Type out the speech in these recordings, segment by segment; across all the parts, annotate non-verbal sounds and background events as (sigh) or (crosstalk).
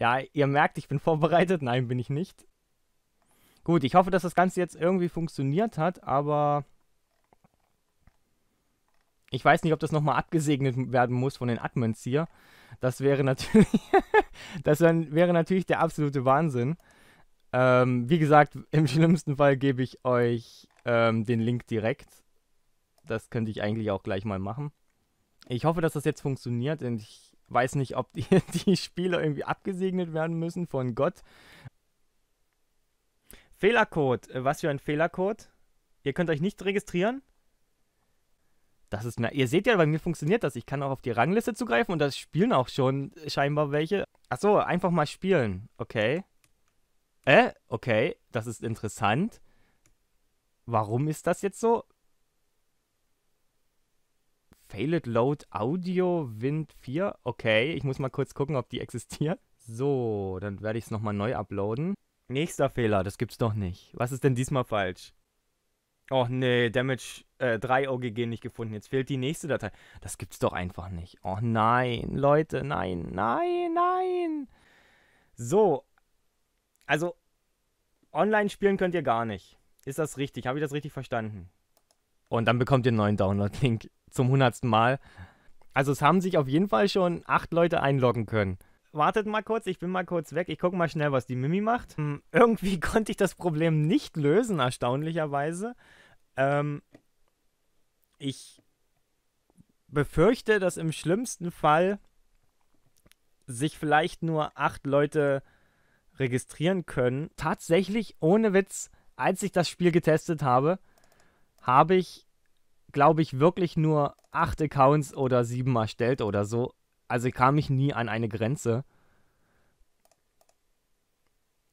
Ja, ihr merkt, ich bin (laughs) vorbereitet. Nein, bin ich nicht. Gut, ich hoffe, dass das Ganze jetzt irgendwie funktioniert hat, aber ich weiß nicht, ob das nochmal abgesegnet werden muss von den Admins hier. Das wäre natürlich, (laughs) das wäre natürlich der absolute Wahnsinn. Ähm, wie gesagt, (laughs) im schlimmsten Fall gebe ich euch ähm, den Link direkt. Das könnte ich eigentlich auch gleich mal machen. Ich hoffe, dass das jetzt funktioniert und ich weiß nicht, ob die, (laughs) die Spieler irgendwie abgesegnet werden müssen von Gott. Fehlercode. Äh, was für ein Fehlercode? Ihr könnt euch nicht registrieren. Das ist eine. Ihr seht ja, bei mir funktioniert das. Ich kann auch auf die Rangliste zugreifen und das spielen auch schon scheinbar welche. Achso, einfach mal spielen. Okay. Äh, okay. Das ist interessant. Warum ist das jetzt so? Failed Load Audio Wind 4. Okay, ich muss mal kurz gucken, ob die existiert. So, dann werde ich es nochmal neu uploaden. Nächster Fehler, das gibt's doch nicht. Was ist denn diesmal falsch? Och nee, Damage äh, 3 OGG nicht gefunden. Jetzt fehlt die nächste Datei. Das gibt's doch einfach nicht. Oh nein, Leute, nein, nein, nein. So, also online spielen könnt ihr gar nicht. Ist das richtig? Habe ich das richtig verstanden? Und dann bekommt ihr einen neuen Download-Link zum hundertsten Mal. Also es haben sich auf jeden Fall schon acht Leute einloggen können. Wartet mal kurz, ich bin mal kurz weg. Ich gucke mal schnell, was die Mimi macht. Hm, irgendwie (laughs) konnte ich das Problem nicht lösen, erstaunlicherweise. Ähm, ich befürchte, dass im schlimmsten Fall sich vielleicht nur acht Leute registrieren können. Tatsächlich, ohne Witz, als ich das Spiel getestet habe, habe ich, glaube ich, wirklich nur acht Accounts oder sieben erstellt oder so. Also kam ich nie an eine Grenze.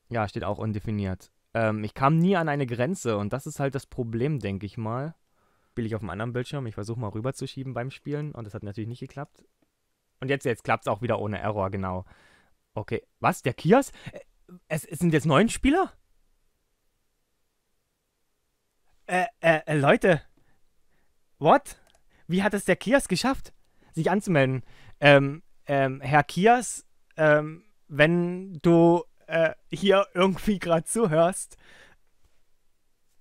Ja, steht auch undefiniert. Ähm, ich kam nie an eine Grenze und das ist halt das Problem, denke ich mal. Spiele ich auf einem anderen Bildschirm. Ich versuche mal rüberzuschieben beim Spielen und das hat natürlich nicht geklappt. Und jetzt, jetzt klappt es auch wieder ohne Error, genau. Okay, was? Der Kias? Äh, es, es sind jetzt neun Spieler? Äh, äh, äh, Leute. What? Wie hat es der Kias geschafft, sich anzumelden? Ähm, ähm, Herr Kias, ähm, wenn du äh, hier irgendwie gerade zuhörst.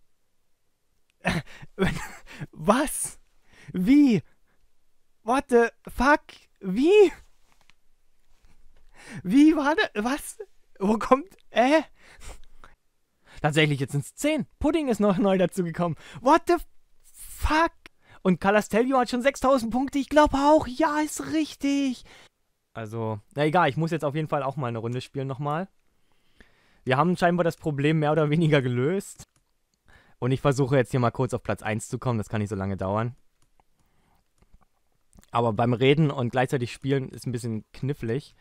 (laughs) Was? Wie? What the fuck? Wie? Wie war das? Was? Wo kommt? Äh? Tatsächlich, jetzt sind es 10. Pudding ist noch neu dazugekommen. What the fuck? Und Calastelio hat schon 6000 Punkte. Ich glaube auch. Ja, ist richtig. Also, na egal. Ich muss jetzt auf jeden Fall auch mal eine Runde spielen nochmal. Wir haben scheinbar das Problem mehr oder weniger gelöst. Und ich versuche jetzt hier mal kurz auf Platz 1 zu kommen. Das kann nicht so lange dauern. Aber beim Reden und gleichzeitig Spielen ist ein bisschen knifflig.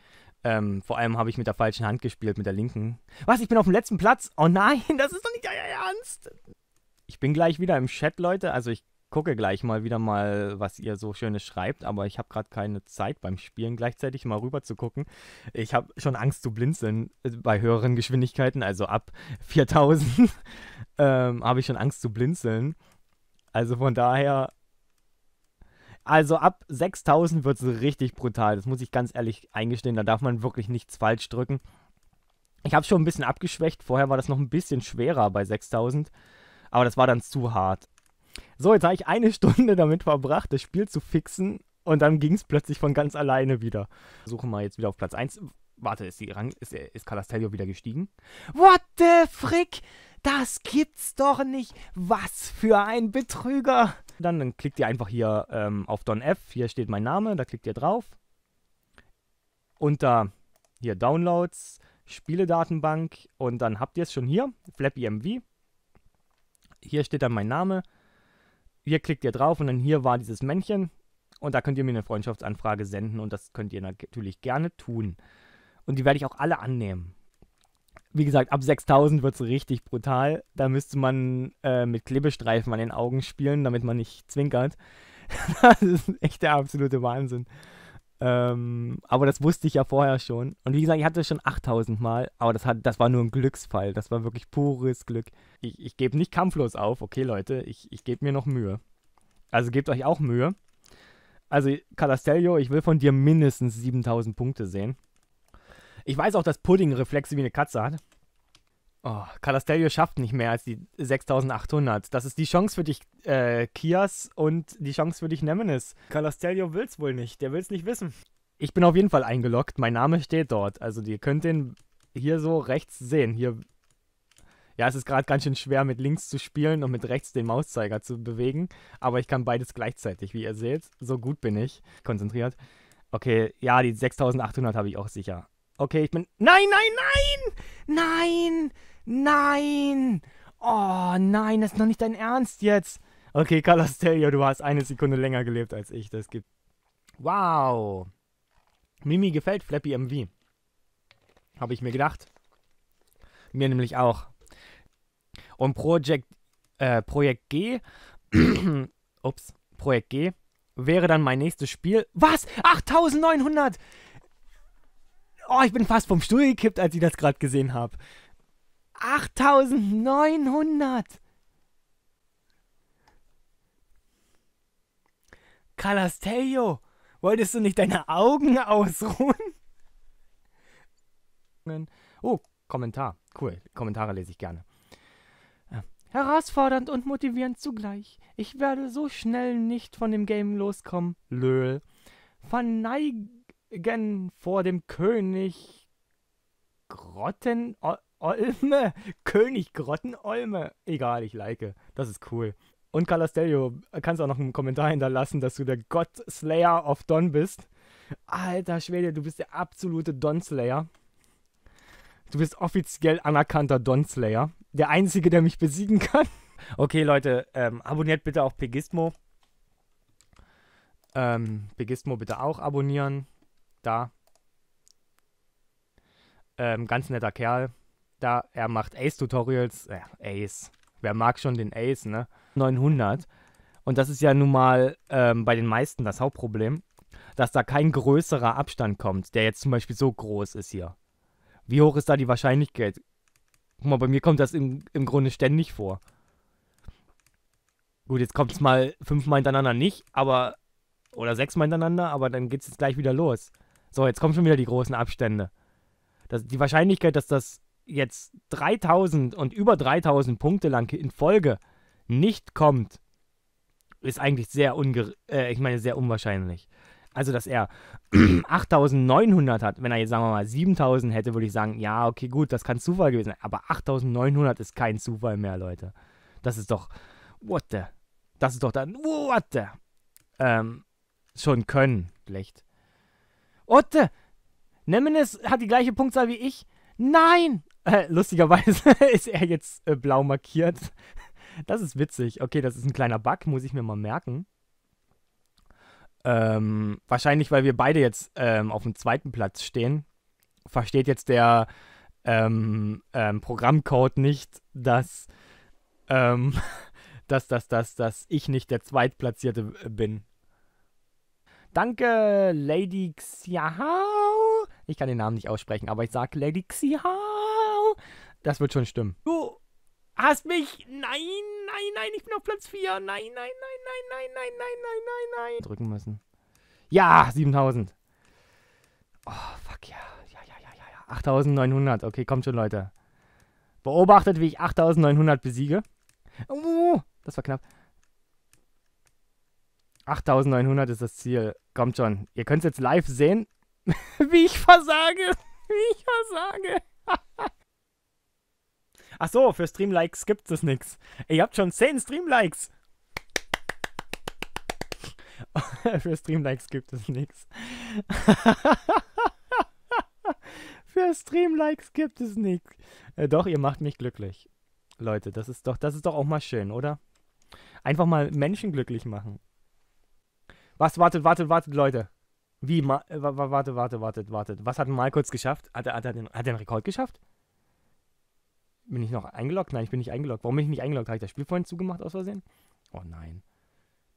Ähm, vor allem habe ich mit der falschen Hand gespielt, mit der linken. Was? Ich bin auf dem letzten Platz? Oh nein, (laughs) das ist doch nicht euer Ernst. Ich bin gleich wieder im Chat, Leute. Also ich gucke gleich mal wieder mal, was ihr so Schönes schreibt. Aber ich habe gerade keine Zeit beim Spielen gleichzeitig mal rüber zu gucken. Ich habe schon Angst zu blinzeln äh, bei höheren Geschwindigkeiten. Also ab 4000 (laughs) ähm, habe ich schon Angst zu blinzeln. Also von daher also ab 6000 wird es richtig brutal. Das muss ich ganz ehrlich eingestehen. Da darf man wirklich nichts falsch drücken. Ich habe schon ein bisschen abgeschwächt. Vorher war das noch ein bisschen schwerer bei 6000. Aber das war dann zu hart. So, jetzt habe ich eine (laughs) Stunde damit verbracht, das Spiel zu fixen. Und dann ging es plötzlich von ganz alleine wieder. Suche mal jetzt wieder auf Platz 1. Warte, ist, die Rang, ist, äh, ist Calastelio wieder gestiegen? What the frick? Das gibt's doch nicht. Was für ein Betrüger. Dann, dann klickt ihr einfach hier ähm, auf Don F. Hier steht mein Name. Da klickt ihr drauf. Unter hier Downloads, Spieledatenbank. Und dann habt ihr es schon hier. Flappy MV. Hier steht dann mein Name. Hier klickt ihr drauf und dann hier war dieses Männchen. Und da könnt ihr mir eine Freundschaftsanfrage senden und das könnt ihr natürlich gerne tun. Und die werde ich auch alle annehmen. Wie gesagt, ab 6000 wird es richtig brutal. Da müsste man äh, mit Klebestreifen an den Augen spielen, damit man nicht zwinkert. (laughs) das ist echt der absolute Wahnsinn. Ähm, aber das wusste ich ja vorher schon. Und wie gesagt, ich hatte es schon 8000 Mal, aber das, hat, das war nur ein Glücksfall. Das war wirklich pures Glück. Ich, ich gebe nicht kampflos auf, okay, Leute, ich, ich gebe mir noch Mühe. Also gebt euch auch Mühe. Also, Calastello, ich will von dir mindestens 7000 Punkte sehen. Ich weiß auch, dass Pudding Reflexe wie eine Katze hat. Oh, Calastelio schafft nicht mehr als die 6800. Das ist die Chance für dich, äh, Kias, und die Chance für dich, Nemesis. Calastelio will's wohl nicht. Der will's nicht wissen. Ich bin auf jeden Fall eingeloggt. Mein Name steht dort. Also, ihr könnt den hier so rechts sehen. Hier. Ja, es ist gerade ganz schön schwer, mit links zu spielen und mit rechts den Mauszeiger zu bewegen. Aber ich kann beides gleichzeitig, wie ihr seht. So gut bin ich. Konzentriert. Okay, ja, die 6800 habe ich auch sicher. Okay, ich bin... Nein, nein, nein! Nein! Nein! Oh, nein, das ist noch nicht dein Ernst jetzt. Okay, Carlos Tellio, du hast eine Sekunde länger gelebt als ich. Das gibt... Wow! Mimi gefällt Flappy MV. Habe ich mir gedacht. Mir nämlich auch. Und Project, äh, Projekt G... (clears throat) ups, Projekt G wäre dann mein nächstes Spiel. Was? 8900! Oh, ich bin fast vom Stuhl gekippt, als ich das gerade gesehen habe. 8900! Calastello, wolltest du nicht deine Augen (laughs) ausruhen? Oh, Kommentar. Cool. Kommentare lese ich gerne. Äh, herausfordernd und motivierend zugleich. Ich werde so schnell nicht von dem Game loskommen. Löhl. Verneig Gen vor dem König Grotten Olme. (laughs) König Grotten Olme. Egal, ich like. Das ist cool. Und Calastello, kannst auch noch einen Kommentar hinterlassen, dass du der God Slayer of Don bist. Alter Schwede, du bist der absolute Don Slayer. Du bist offiziell anerkannter Don Slayer. Der Einzige, der mich besiegen kann. (laughs) Okay, Leute, ähm, abonniert bitte auch Pegismo. Ähm, Pegismo bitte auch abonnieren da. Ähm, ganz netter Kerl. Da, er macht Ace-Tutorials. Äh, Ace. Wer mag schon den Ace, ne? 900. Und das ist ja nun mal ähm, bei den meisten das Hauptproblem, dass da kein größerer Abstand kommt, der jetzt zum Beispiel so groß ist hier. Wie hoch ist da die Wahrscheinlichkeit? Guck mal, bei mir kommt das im, im Grunde ständig vor. Gut, jetzt kommt es mal fünfmal hintereinander nicht, aber. Oder sechsmal hintereinander, aber dann geht es jetzt gleich wieder los. So, jetzt kommen schon wieder die großen Abstände. Das, die Wahrscheinlichkeit, dass das jetzt 3000 und über 3000 Punkte lang in Folge nicht kommt, ist eigentlich sehr unger äh, ich meine sehr unwahrscheinlich. Also, dass er 8900 (clears throat) hat, wenn er jetzt sagen wir mal 7000 hätte, würde ich sagen, ja, okay, gut, das kann Zufall gewesen sein, aber 8900 ist kein Zufall mehr, Leute. Das ist doch what the. Das ist doch dann what the. Ähm, schon können, schlecht. Otte, Nemesis hat die gleiche Punktzahl wie ich. Nein! Äh, lustigerweise (laughs) ist er jetzt äh, blau markiert. (laughs) Das ist witzig. Okay, das ist ein kleiner Bug, muss ich mir mal merken. Ähm, wahrscheinlich, weil wir beide jetzt ähm, auf dem zweiten Platz stehen, versteht jetzt der ähm, ähm Programmcode nicht, dass, ähm, (laughs) dass, dass, dass, dass ich nicht der Zweitplatzierte äh, bin. Danke, Lady Xiao. Ich kann den Namen nicht aussprechen, aber ich sage Lady Xiao. Das wird schon stimmen. Du hast mich. Nein, nein, nein, ich bin auf Platz 4. Nein, nein, nein, nein, nein, nein, nein, nein, nein, nein. Drücken müssen. Ja, 7000. Oh, fuck ja. Ja, ja, ja, ja, ja. 8900. Okay, kommt schon, Leute. Beobachtet, wie ich 8900 besiege. Oh, das war knapp. 8900 ist das Ziel. Kommt schon. Ihr könnt es jetzt live sehen, (laughs) wie ich versage. (laughs) Wie ich versage. (laughs) Ach so, für Streamlikes gibt es nichts. Ihr habt schon 10 Streamlikes. für Streamlikes gibt es nichts. Für Streamlikes gibt es nichts. Äh, doch, ihr macht mich glücklich. Leute, das ist doch, das ist doch auch mal schön, oder? Einfach mal Menschen glücklich machen. Was? Wartet, wartet, wartet, Leute. Wie? Ma äh, warte, warte, wartet, wartet. Was hat Mal kurz geschafft? Hat er, hat, er den, hat er den Rekord geschafft? Bin ich noch eingeloggt? Nein, ich bin nicht eingeloggt. Warum bin ich nicht eingeloggt? Habe ich das Spiel vorhin zugemacht aus Versehen? Oh nein.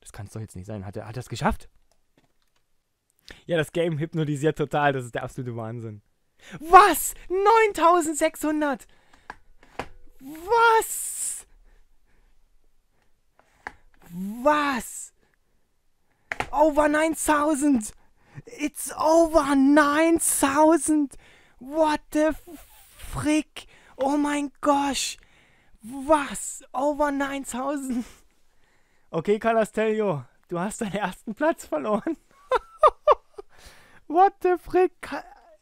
Das kann es doch jetzt nicht sein. Hat er, hat er es geschafft? Ja, das Game hypnotisiert total. Das ist der absolute Wahnsinn. Was? 9600? Was? Was? over 9000. It's over 9000. What the frick? Oh mein Gott. Was? Over 9000. Okay, Calastelio, du hast deinen ersten Platz verloren. (laughs) What the frick?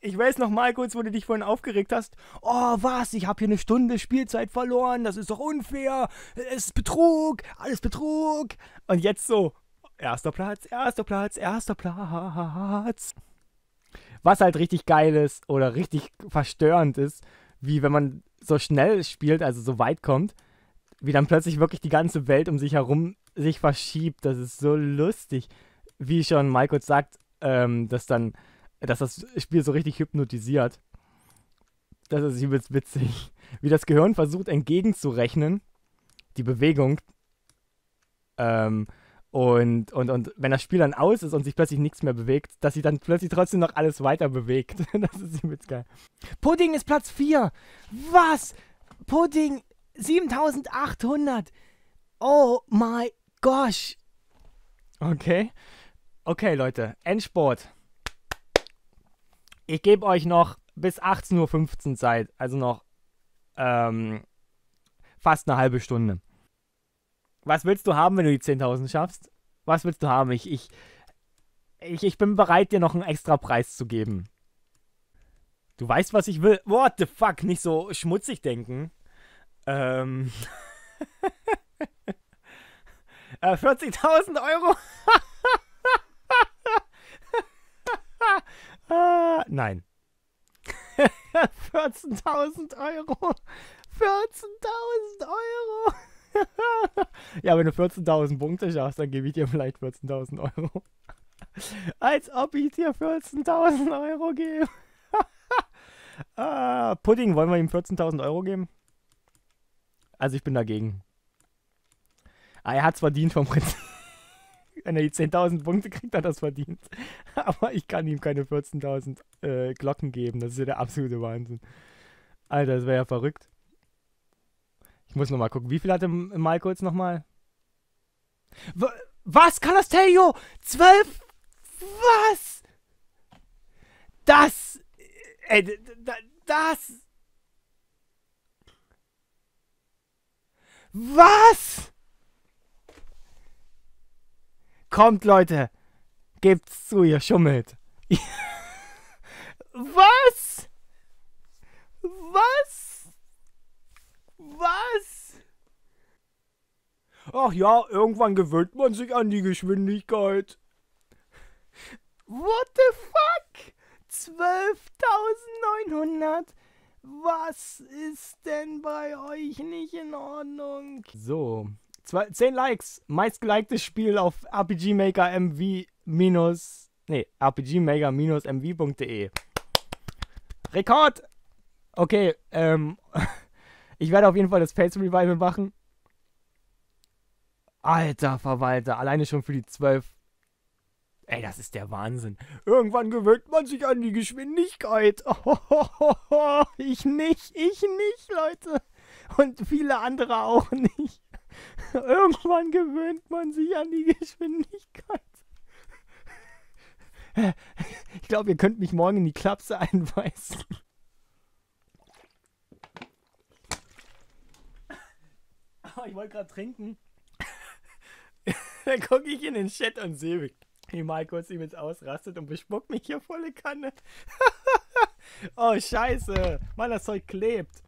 Ich weiß noch mal kurz, wo du dich vorhin aufgeregt hast. Oh, was? Ich habe hier eine Stunde Spielzeit verloren. Das ist doch unfair. Es ist Betrug. Alles Betrug. Und jetzt so. Erster Platz, erster Platz, erster Platz. Was halt richtig geil ist oder richtig verstörend ist, wie wenn man so schnell spielt, also so weit kommt, wie dann plötzlich wirklich die ganze Welt um sich herum sich verschiebt. Das ist so lustig. Wie schon Michael sagt, ähm, dass dann, dass das Spiel so richtig hypnotisiert. Das ist übelst witzig. (laughs) Wie das Gehirn versucht entgegenzurechnen, die Bewegung, ähm, und, und, und wenn das Spiel dann aus ist und sich plötzlich nichts mehr bewegt, dass sich dann plötzlich trotzdem noch alles weiter bewegt. (laughs) das ist übelst geil. Pudding ist Platz 4. Was? Pudding 7800. Oh my gosh. Okay. Okay, Leute. Endsport. Ich gebe euch noch bis 18.15 Uhr Zeit. Also noch ähm, fast eine halbe Stunde. Was willst du haben, wenn du die 10.000 schaffst? Was willst du haben? Ich, ich, ich, ich bin bereit, dir noch einen extra Preis zu geben. Du weißt, was ich will. What the fuck? Nicht so schmutzig denken. Ähm. 40.000 (laughs) äh, Euro? (laughs) Ah, nein. 14.000 (laughs) Euro. Ja, wenn du 14.000 Punkte schaffst, dann gebe ich dir vielleicht 14.000 Euro. (laughs) Als ob ich dir 14.000 Euro gebe. uh, (laughs) Pudding, wollen wir ihm 14.000 Euro geben? Also ich bin dagegen. Ah, er hat es verdient vom Prinzip. (laughs) Wenn er die 10.000 Punkte kriegt, hat er es verdient. Aber ich kann ihm keine 14.000 äh, Glocken geben. Das ist ja der absolute Wahnsinn. Alter, das wäre ja verrückt. Ich muss nochmal gucken. Wie viel hatte Malko jetzt nochmal? W was, Calasterio? Zwölf? Was? Das. Ey, äh, äh, das. Was? Kommt, Leute. Gebt's zu, ihr schummelt. (laughs) Was? Was? Was? Ach ja, irgendwann gewöhnt man sich an die Geschwindigkeit. What the fuck? 12.900? Was ist denn bei euch nicht in Ordnung? So, 10 Likes. Meistgelikedes Spiel auf RPG Maker MV minus. Nee, rpgmaker-mv.de. Rekord! Okay, ähm. (laughs) Ich werde auf jeden Fall das Face Revival machen. Alter Verwalter, alleine schon für die 12. Ey, das ist der Wahnsinn. Irgendwann gewöhnt man sich an die Geschwindigkeit. (laughs) ich nicht, ich nicht, Leute. Und viele andere auch nicht. (laughs) Irgendwann gewöhnt man sich an die Geschwindigkeit. (laughs) Ich glaube, ihr könnt mich morgen in die Klapse einweisen. Ah, ich wollte gerade trinken dann gucke ich in den Chat und sehe, wie mal kurz ihm jetzt ausrastet und bespuckt mich hier volle Kanne. (laughs) oh, scheiße. Mann, das Zeug klebt.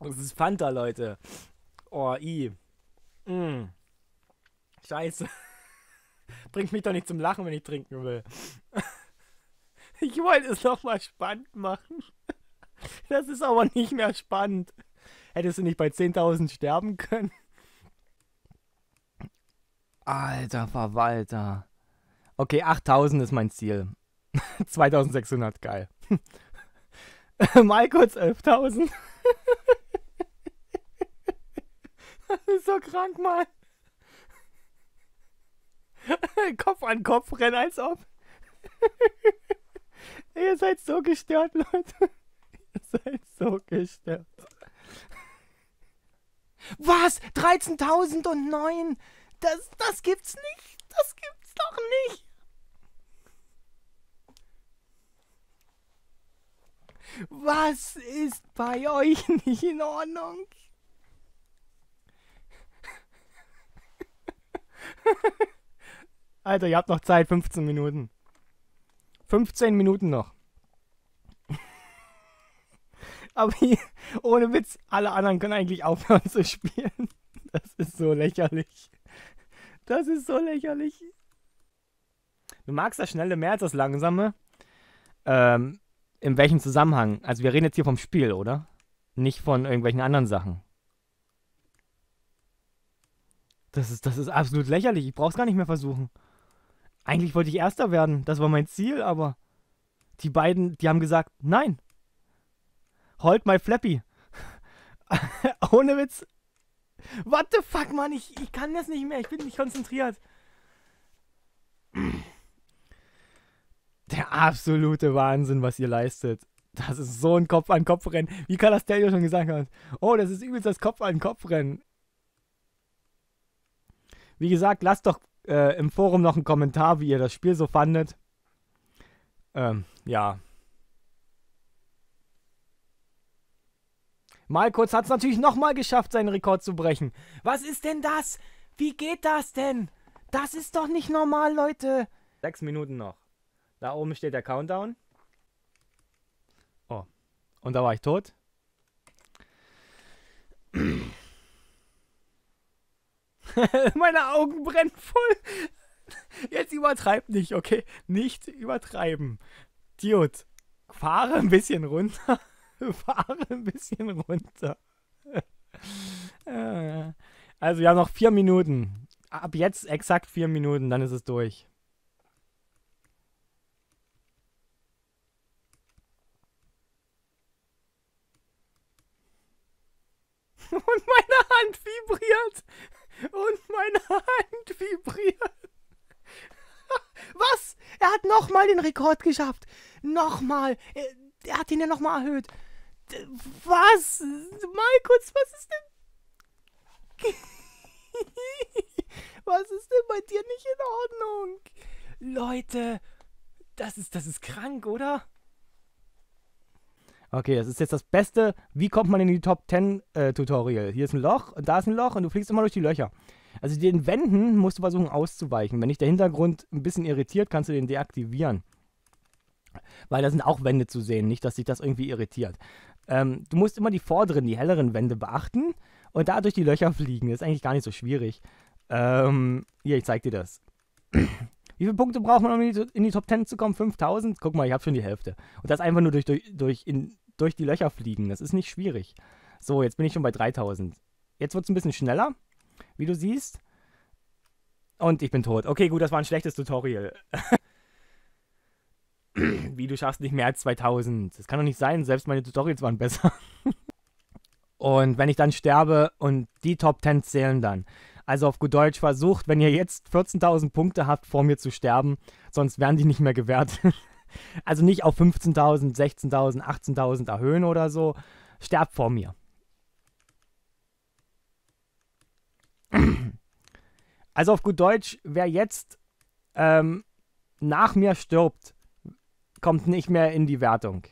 Das ist Fanta, Leute. Oh, i. Mm. Scheiße. (laughs) Bringt mich doch nicht zum Lachen, wenn ich trinken will. (laughs) ich wollte es nochmal spannend machen. Das ist aber nicht mehr spannend. Hättest du nicht bei 10.000 sterben können? Alter Verwalter. Okay, 8000 ist mein Ziel. 2600, (laughs) geil. (laughs) mal kurz 11.000. (laughs) das ist so krank, Mann. Kopf an Kopf rennen, als ob. Ihr seid so gestört, Leute. Ihr seid so gestört. Was? 13.009? Das, das gibt's nicht. Das gibt's doch nicht. Was ist bei euch (laughs) nicht in Ordnung? (laughs) Alter, ihr habt noch Zeit, 15 Minuten. 15 Minuten noch. (laughs) Aber hier, ohne Witz, alle anderen können eigentlich aufhören zu spielen. Das ist so lächerlich. Das ist so lächerlich. Du magst das Schnelle mehr als das Langsame. Ähm, in welchem Zusammenhang? Also wir reden jetzt hier vom Spiel, oder? Nicht von irgendwelchen anderen Sachen. Das ist, das ist absolut lächerlich. Ich brauch's gar nicht mehr versuchen. Eigentlich wollte ich Erster werden. Das war mein Ziel, aber die beiden, die haben gesagt, nein. Hold my Flappy. (laughs) Ohne Witz, What the fuck, Mann? Ich, ich kann das nicht mehr. Ich bin nicht konzentriert. Der absolute Wahnsinn, was ihr leistet. Das ist so ein Kopf-an-Kopf-Rennen. Wie Calastelio schon gesagt hat. Oh, das ist übelst das Kopf-an-Kopf-Rennen. Wie gesagt, lasst doch äh, im Forum noch einen Kommentar, wie ihr das Spiel so fandet. Ähm, ja. Malkurz hat es natürlich nochmal geschafft, seinen Rekord zu brechen. Was ist denn das? Wie geht das denn? Das ist doch nicht normal, Leute. Sechs Minuten noch. Da oben steht der Countdown. Oh. Und da war ich tot. (laughs) Meine Augen brennen voll. Jetzt übertreib nicht, okay? Nicht übertreiben. Dude, fahre ein bisschen runter. (laughs) fahre ein bisschen runter. (laughs) Ah, also wir haben noch vier Minuten. Ab jetzt exakt vier Minuten, dann ist es durch. (laughs) Und meine Hand vibriert. Und meine Hand vibriert. Was? Er hat nochmal den Rekord geschafft. Nochmal. Er, er hat ihn ja nochmal erhöht. Was? Mal kurz, was ist denn? (laughs) was ist denn bei dir nicht in Ordnung? Leute, das ist, das ist krank, oder? Okay, das ist jetzt das Beste. Wie kommt man in die Top 10 äh, Tutorial? Hier ist ein Loch und da ist ein Loch und du fliegst immer durch die Löcher. Also den Wänden musst du versuchen auszuweichen. Wenn dich der Hintergrund ein bisschen irritiert, kannst du den deaktivieren. Weil da sind auch Wände zu sehen, nicht, dass dich das irgendwie irritiert. Ähm, du musst immer die vorderen, die helleren Wände beachten und dadurch die Löcher fliegen. Das ist eigentlich gar nicht so schwierig. Ähm, hier, ich zeig dir das. (clears throat) Wie viele Punkte braucht man, um in die, in die, Top 10 zu kommen? 5000? Guck mal, ich habe schon die Hälfte. Und das einfach nur durch, durch, durch, in, durch die Löcher fliegen. Das ist nicht schwierig. So, jetzt bin ich schon bei 3000. Jetzt wird es ein bisschen schneller, wie du siehst. Und ich bin tot. Okay, gut, das war ein schlechtes Tutorial. (laughs) Wie, (clears throat) du schaffst nicht mehr als 2000. Das kann doch nicht sein, selbst meine Tutorials waren besser. (laughs) und wenn ich dann sterbe und die Top 10 zählen dann. Also auf gut Deutsch versucht, wenn ihr jetzt 14.000 Punkte habt, vor mir zu sterben, sonst werden die nicht mehr gewährt. (laughs) also nicht auf 15.000, 16.000, 18.000 erhöhen oder so. Sterbt vor mir. (clears throat) Also auf gut Deutsch, wer jetzt ähm, nach mir stirbt, kommt nicht mehr in die Wertung.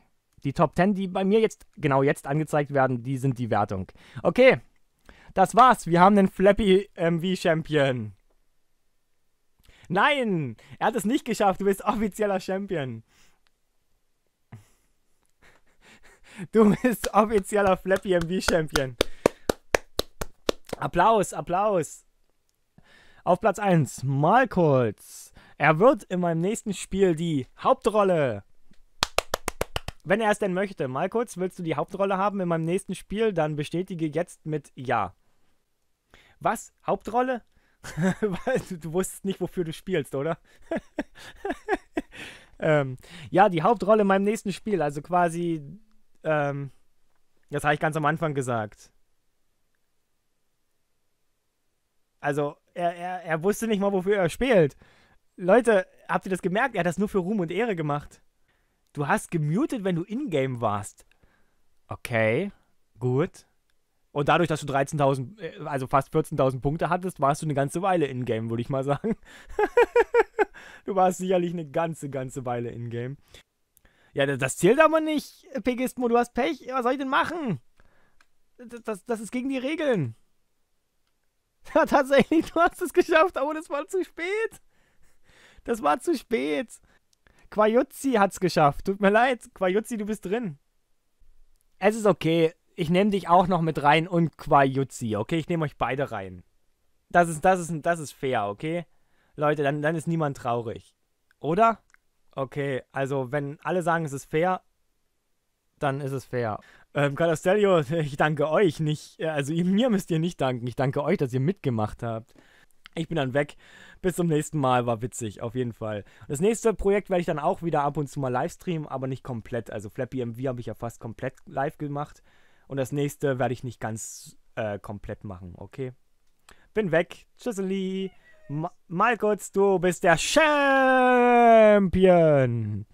Die Top 10, die bei mir jetzt, genau jetzt angezeigt werden, die sind die Wertung. Okay, das war's. Wir haben den Flappy MV-Champion. Nein, er hat es nicht geschafft. Du bist offizieller Champion. Du bist offizieller Flappy MV-Champion. Applaus, Applaus. Auf Platz 1, mal kurz. Er wird in meinem nächsten Spiel die Hauptrolle. Wenn er es denn möchte. Mal kurz, willst du die Hauptrolle haben in meinem nächsten Spiel? Dann bestätige jetzt mit Ja. Was? Hauptrolle? (laughs) du, du wusstest nicht, wofür du spielst, oder? (laughs) ähm, ja, die Hauptrolle in meinem nächsten Spiel. Also quasi, ähm, das habe ich ganz am Anfang gesagt. Also, er, er, er wusste nicht mal, wofür er spielt. Leute, habt ihr das gemerkt? Er hat das nur für Ruhm und Ehre gemacht. Du hast gemutet, wenn du in-game warst. Okay, gut. Und dadurch, dass du 13.000, äh, also fast 14.000 Punkte hattest, warst du eine ganze Weile in-game, würde ich mal sagen. (laughs) du warst sicherlich eine ganze, ganze Weile in-game. Ja, das zählt aber nicht, Pegismo, du hast Pech. Was soll ich denn machen? Das, das, das ist gegen die Regeln. Ja, (laughs) tatsächlich, du hast es geschafft, aber das war zu spät. Das war zu spät. Quajutzi hat's geschafft. Tut mir leid. Quajutzi, du bist drin. Es ist okay. Ich nehme dich auch noch mit rein und Quajutzi, okay? Ich nehme euch beide rein. Das ist, das ist, das ist fair, okay? Leute, dann, dann ist niemand traurig. Oder? Okay, also wenn alle sagen, es ist fair, dann ist es fair. Ähm, Calastellio, (laughs) ich danke euch nicht. Äh, also mir müsst ihr nicht danken. Ich danke euch, dass ihr mitgemacht habt. Ich bin dann weg. Bis zum nächsten Mal, war witzig, auf jeden Fall. Das nächste Projekt werde ich dann auch wieder ab und zu mal live streamen, aber nicht komplett. Also Flappy MV habe ich ja fast komplett live gemacht. Und das nächste werde ich nicht ganz äh, komplett machen, okay? Bin weg. Tschüsseli. Ma Malkutz, du bist der Champion.